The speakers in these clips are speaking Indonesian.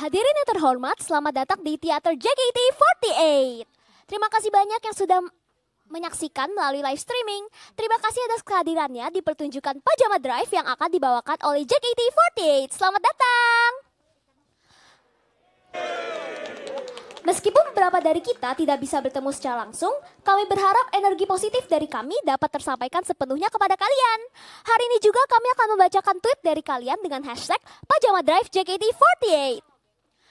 Hadirin yang terhormat, selamat datang di Teater JKT48. Terima kasih banyak yang sudah menyaksikan melalui live streaming. Terima kasih atas kehadirannya di pertunjukan Pajama Drive yang akan dibawakan oleh JKT48. Selamat datang! Meskipun beberapa dari kita tidak bisa bertemu secara langsung, kami berharap energi positif dari kami dapat tersampaikan sepenuhnya kepada kalian. Hari ini juga kami akan membacakan tweet dari kalian dengan hashtag Pajama Drive JKT48.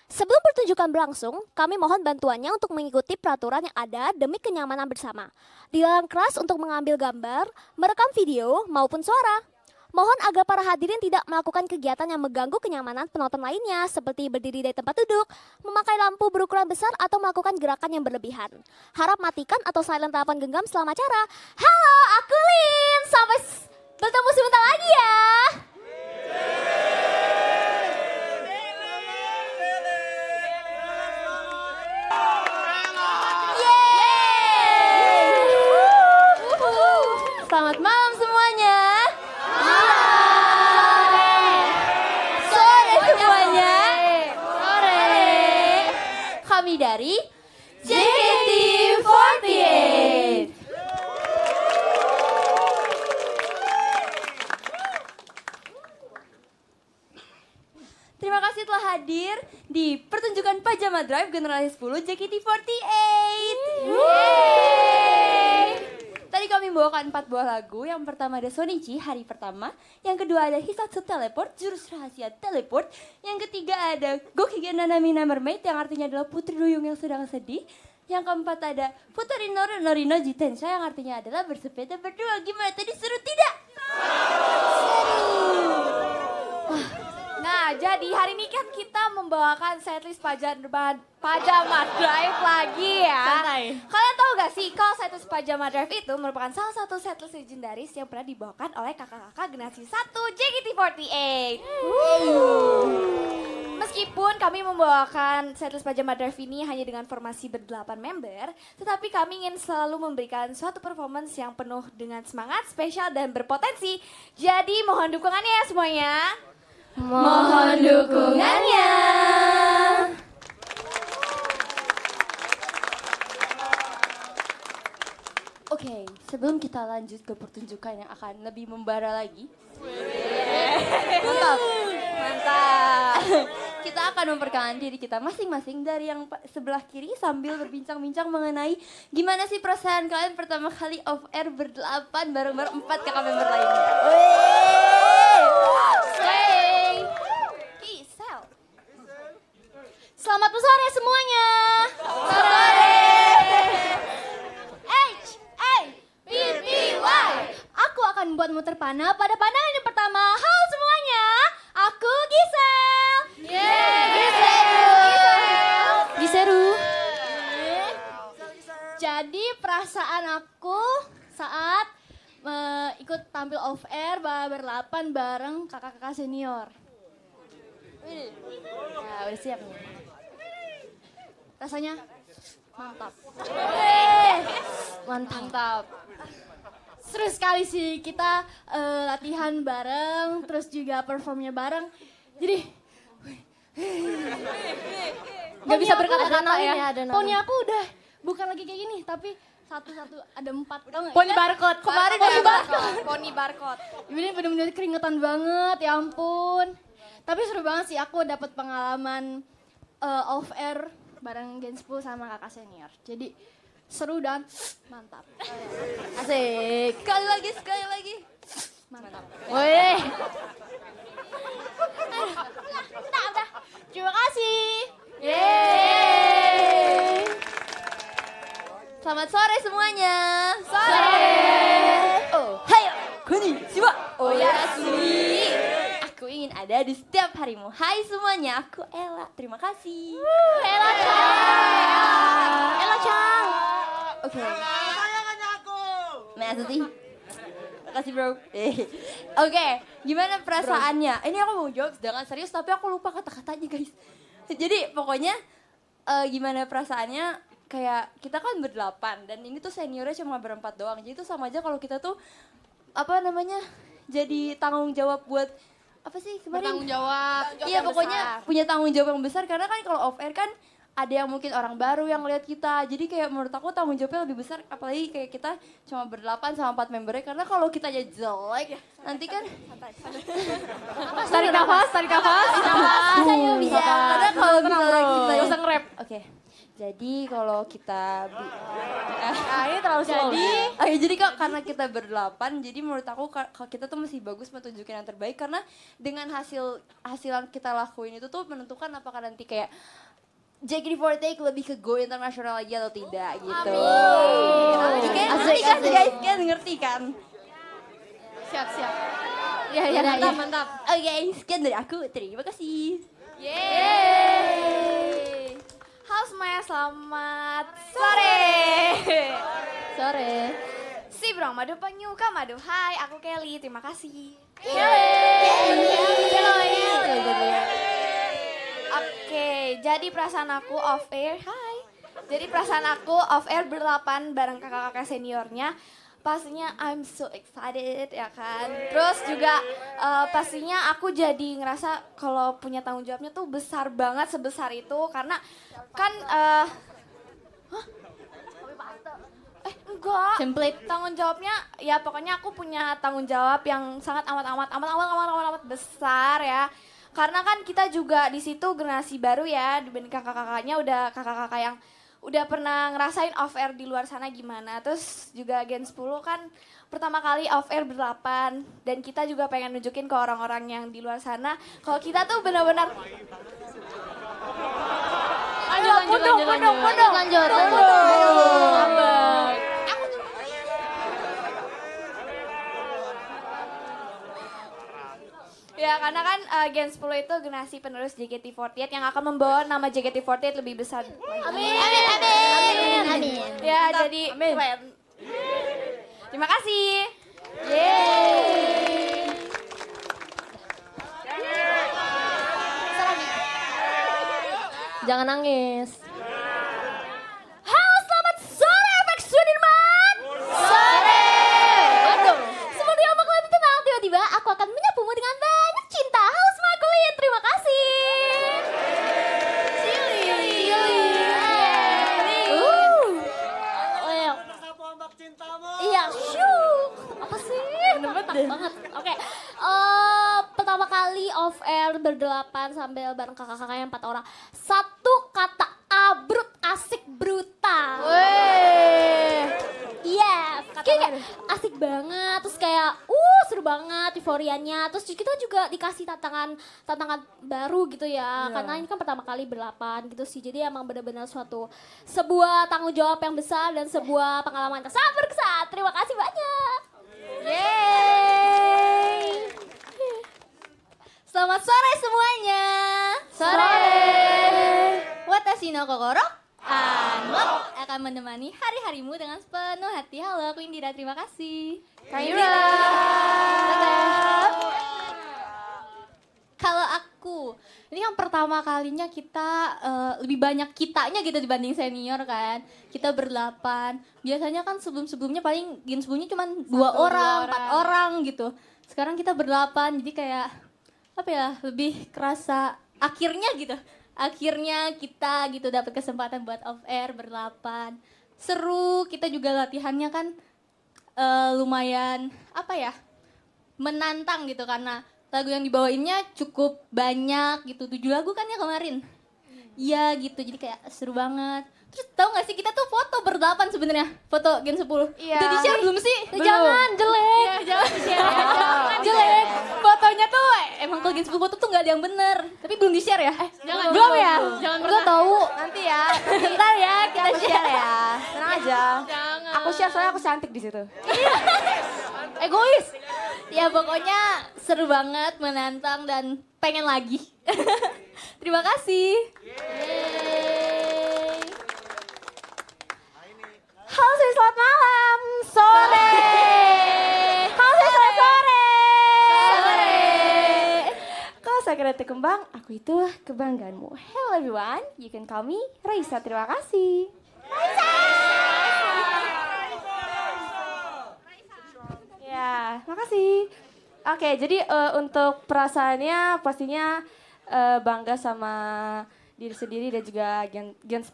Sebelum pertunjukan berlangsung, kami mohon bantuannya untuk mengikuti peraturan yang ada demi kenyamanan bersama. Dilarang keras untuk mengambil gambar, merekam video, maupun suara. Mohon agar para hadirin tidak melakukan kegiatan yang mengganggu kenyamanan penonton lainnya, seperti berdiri dari tempat duduk, memakai lampu berukuran besar, atau melakukan gerakan yang berlebihan. Harap matikan atau silent telepon genggam selama acara. Halo, aku Lin. Sampai Terima kasih telah hadir di pertunjukan Pajama Drive Generasi 10 JKT48. Yeay. Tadi kami bawakan empat buah lagu. Yang pertama ada Sonichi, hari pertama. Yang kedua ada Hisatsu Teleport, jurus rahasia teleport. Yang ketiga ada Gokigen Nanamina Mermaid, yang artinya adalah putri duyung yang sedang sedih. Yang keempat ada Putari Noru Norino Jitensha yang artinya adalah bersepeda berdua. Gimana tadi seru tidak? Seru. Ah, jadi hari ini kan kita membawakan setlist Pajama, Pajama Drive lagi ya. Kalian tahu gak sih kalau setlist Pajama Drive itu merupakan salah satu setlist legendaris yang pernah dibawakan oleh kakak-kakak generasi satu JKT48. Meskipun kami membawakan setlist Pajama Drive ini hanya dengan formasi berdelapan member, tetapi kami ingin selalu memberikan suatu performance yang penuh dengan semangat, spesial, dan berpotensi. Jadi mohon dukungannya ya semuanya. Mohon dukungannya. Oke, okay, sebelum kita lanjut ke pertunjukan yang akan lebih membara lagi. Mantap. Mantap. kita akan memperkenalkan diri kita masing-masing dari yang sebelah kiri sambil berbincang-bincang mengenai gimana sih perasaan kalian pertama kali off air berdelapan bareng-bareng empat kakak member lainnya. Wee. Selamat sore semuanya. Sore. H A P B Y. Aku akan membuatmu terpana pada pandangan yang pertama. Halo semuanya, aku Gisel. Yeay, Gisel. Giseru. Jadi perasaan aku saat uh, ikut tampil off air berlapan bareng kakak-kakak senior. Wih. Nah, udah siap nih. Rasanya mantap. Mantap. mantap. Seru sekali sih kita uh, latihan bareng, terus juga performnya bareng. Jadi nggak bisa berkata-kata ya. Poni aku udah bukan lagi kayak gini, tapi satu-satu ada empat tau gak? Poni barcode kemarin poni barcode poni barcode ini bener-bener keringetan banget ya ampun tapi seru banget sih aku dapat pengalaman uh, eh, off air bareng 10 sama kakak senior. Jadi seru dan mantap. Asik. Sekali lagi, sekali lagi. Mantap. Woi. Udah, udah, Terima kasih. Yeay. Selamat sore semuanya. Sore. sore. Oh, hayo. Kuni, siwa. Oh ya, Aku ingin ada di setiap harimu. Hai semuanya, aku Ella. Terima kasih. Uh, Ella Chang. Ella Chang. Oke. Okay. aku, nah, Tuti. Makasih bro. Oke, okay, gimana perasaannya? Ini aku mau jawab dengan serius tapi aku lupa kata-katanya guys. Jadi pokoknya uh, gimana perasaannya kayak kita kan berdelapan dan ini tuh seniornya cuma berempat doang jadi itu sama aja kalau kita tuh apa namanya jadi tanggung jawab buat apa sih kemarin? Tanggung jawab. iya pokoknya besar. punya tanggung jawab yang besar karena kan kalau off air kan ada yang mungkin orang baru yang lihat kita. Jadi kayak menurut aku tanggung jawabnya lebih besar apalagi kayak kita cuma berdelapan sama empat membernya karena kalau kita aja jelek ya, nanti kan santai, santai. tarik nafas, tarik nafas. Bisa ya bisa. Ya. Karena kalau Oke, okay. jadi kalau kita ah, ini terlalu jadi, oke eh, okay, jadi kok karena kita berdelapan, jadi menurut aku kalau kita tuh masih bagus menunjukkan yang terbaik karena dengan hasil hasil yang kita lakuin itu tuh menentukan apakah nanti kayak Jacky Forte lebih ke go internasional lagi atau tidak oh, gitu. Amin. Amin. kan guys, kan ngerti kan? Siap siap. Ya ya mantap ya. mantap. Oke, okay, sekian dari aku. Terima kasih. Yeay. Yeay. Halo semuanya, selamat sore. Sore. Si bro Madu Penyuka Madu. Hai, aku Kelly. Terima kasih. Oke, jadi perasaan aku off air. Hai. Jadi perasaan aku off air berlapan bareng kakak-kakak seniornya pastinya I'm so excited ya kan. Terus juga uh, pastinya aku jadi ngerasa kalau punya tanggung jawabnya tuh besar banget sebesar itu karena kan uh, enggak template tanggung jawabnya ya pokoknya aku punya tanggung jawab yang sangat amat amat amat amat amat amat, amat besar ya karena kan kita juga di situ generasi baru ya dibanding kakak-kakaknya udah kakak-kakak yang udah pernah ngerasain off air di luar sana gimana. Terus juga Gen 10 kan pertama kali off air berdelapan dan kita juga pengen nunjukin ke orang-orang yang di luar sana kalau kita tuh benar-benar lanjut lanjut lanjut lanjut lanjut lanjut lanjut ya karena kan uh, Gen 10 itu generasi penerus JKT48 yang akan membawa nama JKT48 lebih besar. Amin amin amin. Amin. amin. amin. Ya Mantap. jadi amin. Terima kasih. Yeay. Jangan nangis. tantangan tantangan baru gitu ya yeah. karena ini kan pertama kali berlapan gitu sih jadi emang benar-benar suatu sebuah tanggung jawab yang besar dan sebuah pengalaman yang sangat berkesan terima kasih banyak Yeay. Selamat sore semuanya. Sore. buat no kokoro Anok akan menemani hari-harimu dengan sepenuh hati. Halo, aku Indira. Terima kasih. Kayura. Dadah aku. Ini yang pertama kalinya kita uh, lebih banyak kitanya gitu dibanding senior kan. Kita berdelapan. Biasanya kan sebelum-sebelumnya paling gen sebelumnya cuma dua orang, empat orang. orang gitu. Sekarang kita berdelapan, jadi kayak apa ya lebih kerasa akhirnya gitu. Akhirnya kita gitu dapat kesempatan buat off air berdelapan. Seru, kita juga latihannya kan uh, lumayan apa ya? menantang gitu karena lagu yang dibawainnya cukup banyak gitu tujuh lagu kan ya kemarin hmm. iya hmm. gitu jadi kayak seru banget terus tau gak sih kita tuh foto berdelapan sebenarnya foto gen sepuluh. iya. udah di share belum sih belum. jangan jelek ya, jangan ya. jangan jelek fotonya tuh emang kalau gen sepuluh foto tuh gak ada yang bener tapi belum di share ya eh, jangan belum, ya jangan belum tahu nanti ya Sebentar ya kita share. share ya tenang aja jangan. aku share soalnya aku cantik di situ iya. egois Ya pokoknya seru banget, menantang dan pengen lagi. Terima kasih. Halo, selamat malam. Sore. Halo, selamat sore. Sore. Kalau saya kereta kembang, aku itu kebanggaanmu. Hello everyone, you can call me Raisa. Terima kasih. makasih. Oke, okay, jadi uh, untuk perasaannya pastinya uh, bangga sama diri sendiri dan juga gen, gen 10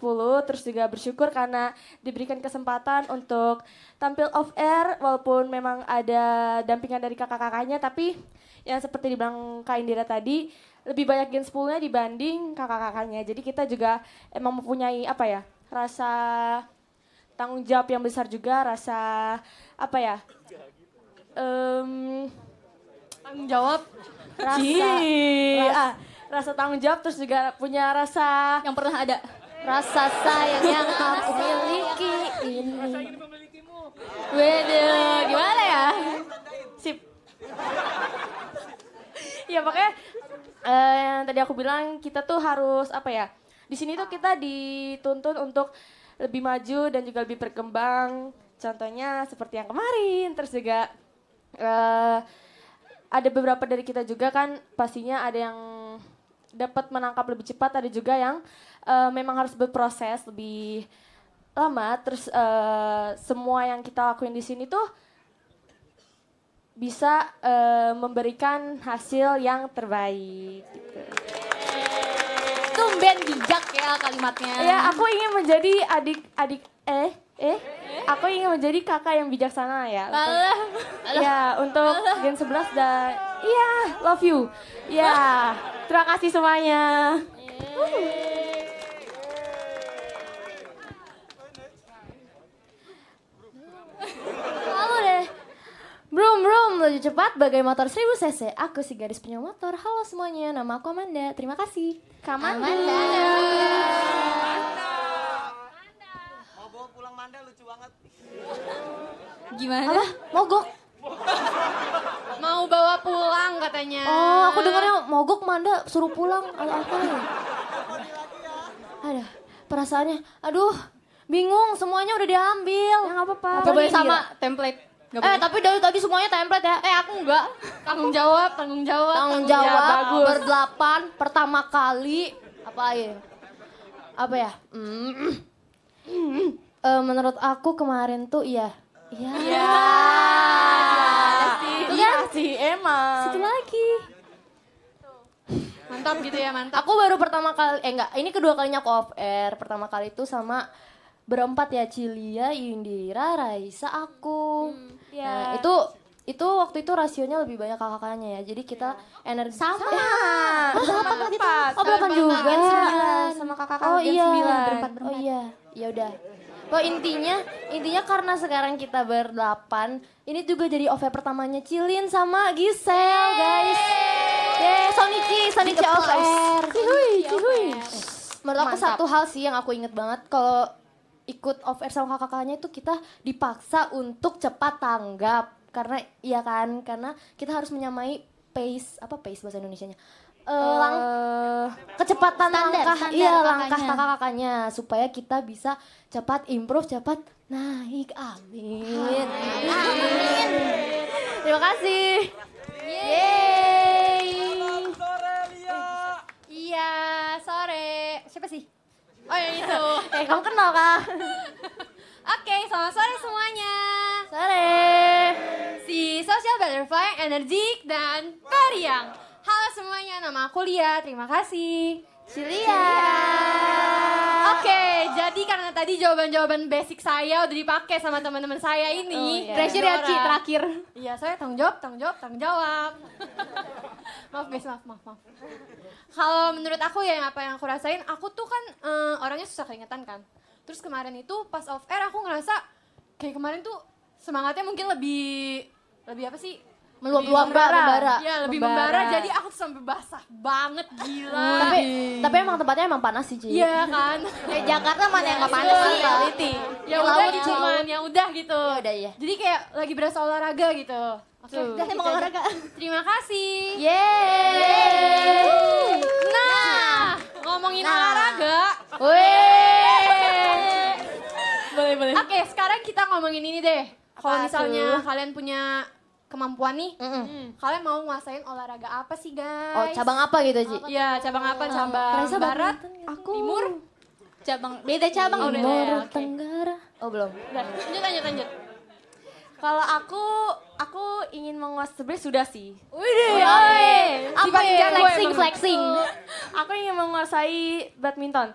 terus juga bersyukur karena diberikan kesempatan untuk tampil off air walaupun memang ada dampingan dari kakak-kakaknya tapi yang seperti dibilang Kak Indira tadi lebih banyak gen 10-nya dibanding kakak-kakaknya. Jadi kita juga emang mempunyai apa ya? rasa tanggung jawab yang besar juga, rasa apa ya? um, tanggung jawab rasa, rasa, ah, rasa tanggung jawab terus juga punya rasa yang pernah ada rasa sayang yang aku miliki ini. Rasa Wede, gimana ya? Sip. ya makanya eh, yang tadi aku bilang kita tuh harus apa ya? Di sini tuh kita dituntun untuk lebih maju dan juga lebih berkembang. Contohnya seperti yang kemarin, terus juga uh, ada beberapa dari kita juga kan pastinya ada yang dapat menangkap lebih cepat, ada juga yang uh, memang harus berproses lebih lama. Terus uh, semua yang kita lakuin di sini tuh bisa uh, memberikan hasil yang terbaik. Gitu. Tumben bijak ya kalimatnya. Ya, aku ingin menjadi adik-adik eh eh Aku ingin menjadi kakak yang bijaksana ya. Alah. Ya, untuk Alah. Gen 11 dan iya, love you. Ya, terima kasih semuanya. Halo deh. Brum brum laju cepat bagai motor 1000 cc. Aku si garis punya motor. Halo semuanya, nama aku Amanda. Terima kasih. Kamanda. Amanda. Gimana? Apa? mogok. Mau bawa pulang katanya. Oh, aku dengarnya mogok Manda suruh pulang. Alah, apa ya? Ada perasaannya, aduh bingung semuanya udah diambil. Ya apa-apa. Coba sama template. Gak eh bener. tapi dari tadi semuanya template ya. Eh aku enggak. Tanggung jawab, tanggung jawab. Tanggung, jawab, berdelapan pertama kali apa ya? Apa ya? Mm -mm. Mm -mm uh, menurut aku kemarin tuh iya. Iya. Iya. Iya kan sih emang. Satu lagi. Mantap gitu ya, mantap. Aku baru pertama kali eh enggak, ini kedua kalinya aku off air. Pertama kali itu sama berempat ya Cilia, Indira Raisa, aku. Hmm, yeah. Nah, itu itu waktu itu rasionya lebih banyak kakak-kakaknya ya. Jadi kita yeah. energi sama. Sama. Oh, eh, sama, sama, Oh, berapa juga sama kakak-kakak oh, iya. Berempat, berempat. Oh iya. Ya udah. Oh intinya, intinya karena sekarang kita berdelapan, ini juga jadi OV pertamanya Cilin sama Gisel, guys. Yeay, Sonichi, Sonichi OV. Cihuy, cihuy. Menurut aku satu hal sih yang aku inget banget kalau ikut off air sama kakak-kakaknya itu kita dipaksa untuk cepat tanggap karena iya kan karena kita harus menyamai pace apa pace bahasa Indonesia nya uh, lang kecepatan standar, langkah standar iya kakaknya. langkah kakak-kakaknya supaya kita bisa cepat improve cepat naik amin amin, amin. terima kasih yeay iya sore siapa sih oh yang itu eh kamu kenal kak Oke, okay, selamat sore semuanya. Sore. Si Social Butterfly, Energik, dan Periang semuanya, nama aku Lia. Terima kasih. Cilia. Oke, okay, jadi karena tadi jawaban-jawaban basic saya udah dipakai sama teman-teman saya ini. Oh, iya. Pressure ya, Ci, terakhir. Iya, saya tanggung jawab, tanggung jawab, tanggung jawab. maaf, guys, maaf, maaf, maaf. Kalau menurut aku ya yang apa yang aku rasain, aku tuh kan um, orangnya susah keringetan kan. Terus kemarin itu pas off air aku ngerasa kayak kemarin tuh semangatnya mungkin lebih lebih apa sih? meluap-luap membara. membara. Ya, lebih membara. membara. Jadi aku sampai basah banget gila. tapi tapi emang tempatnya emang panas sih, Iya kan? Kayak eh, Jakarta mana yang gak iya. panas sih reality. Ya udah gitu yang ya udah gitu. Ya udah iya. Jadi kayak lagi berasa olahraga gitu. Oke, okay, emang olahraga. Terima kasih. Yeay. Nah, ngomongin nah. olahraga. Boleh, boleh. Oke, sekarang kita ngomongin ini deh. Kalau misalnya kalian punya kemampuan nih. Mm -mm. Kalian mau nguasain olahraga apa sih guys? Oh cabang apa gitu sih? Iya cabang apa? Eh, cabang oh. barat, ya. aku timur, cabang beda cabang oh, ya, timur, ya, okay. tenggara. Oh belum. Lanjut lanjut lanjut. Kalau aku, aku ingin menguasai sebenarnya sudah sih. Wih, apa ya? Flexing, flexing. Aku ingin menguasai badminton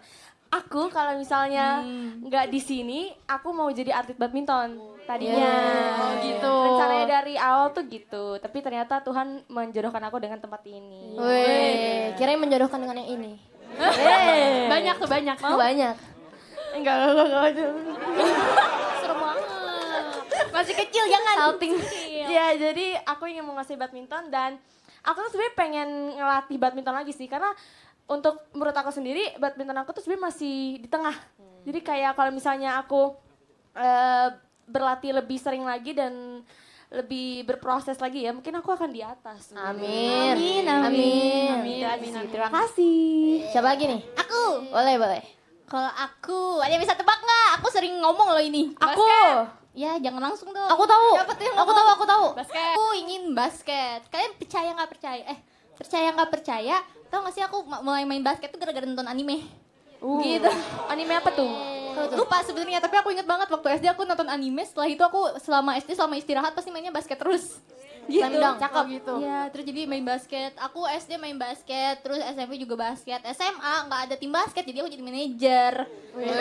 aku kalau misalnya hmm. nggak hmm. di sini, aku mau jadi atlet badminton tadinya. Yeah. Oh, oh gitu. Rencananya dari awal tuh gitu, tapi ternyata Tuhan menjodohkan aku dengan tempat ini. Wih, kirain menjodohkan dengan yang ini. banyak tuh banyak. Mau? Banyak. Enggak, enggak, enggak. Serem banget. Masih kecil jangan. Salting. ya, jadi aku ingin ngasih badminton dan aku tuh sebenarnya pengen ngelatih badminton lagi sih karena untuk menurut aku sendiri badminton aku tuh sebenarnya masih di tengah. Hmm. Jadi kayak kalau misalnya aku uh, berlatih lebih sering lagi dan lebih berproses lagi ya, mungkin aku akan di atas. Amin. Amin. Amin. Amin. amin. amin. amin. Terima kasih. Siapa lagi nih? Aku. Boleh, boleh. Kalau aku, ada yang bisa tebak nggak? Aku sering ngomong loh ini. Aku. Ya, jangan langsung dong. Aku tahu. Dapat yang aku tahu, aku tahu. Basket. Aku ingin basket. Kalian percaya nggak percaya? Eh, percaya nggak percaya? Tau gak sih aku mulai main basket tuh gara-gara nonton anime. Uh. Gitu. Anime apa tuh? Lupa sebenarnya, tapi aku inget banget waktu SD aku nonton anime, setelah itu aku selama SD selama istirahat pasti mainnya basket terus. Gitu. Tendang, cakep oh, gitu. Iya, terus jadi main basket. Aku SD main basket, terus SMP juga basket. SMA nggak ada tim basket, jadi aku jadi manajer. Gitu.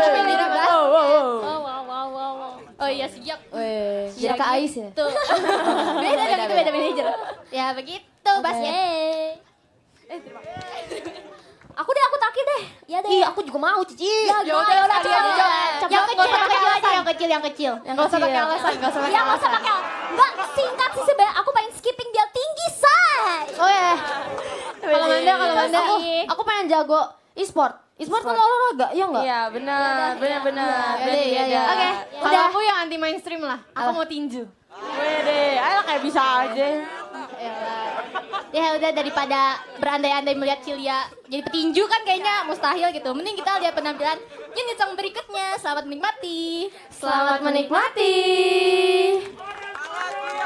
Tapi jadi basket. Wow, oh, wow, wow, wow, wow. Oh iya, siap. Weh, jadi iya, Ais ya? iya, beda, beda, beda, beda manajer. Ya begitu tuh basket. Eh, Aku deh, aku terakhir deh. Iya deh. Iya, aku juga mau, Cici. Ya, ya udah, ya udah, Yang kecil yang kecil, yang kecil, yang kecil, yang kecil. Yang usah pakai alasan, yang usah pakai alasan. Iya, usah pakai alasan. Enggak, singkat sih sebenarnya. Aku pengen skipping dia tinggi, say. Oh ya. Kalau mana kalau mana aku, aku pengen jago e-sport. E-sport kan olahraga, ya enggak? Iya, benar, iya, benar, benar. Iya, iya. iya, iya. Oke, kalau aku yang anti mainstream lah. Aku mau tinju. Wede, ayo kayak bisa aja ya udah daripada berandai-andai melihat Cilia jadi petinju kan kayaknya mustahil gitu. Mending kita lihat penampilan unit song berikutnya. Selamat menikmati. Selamat menikmati. Selamat menikmati.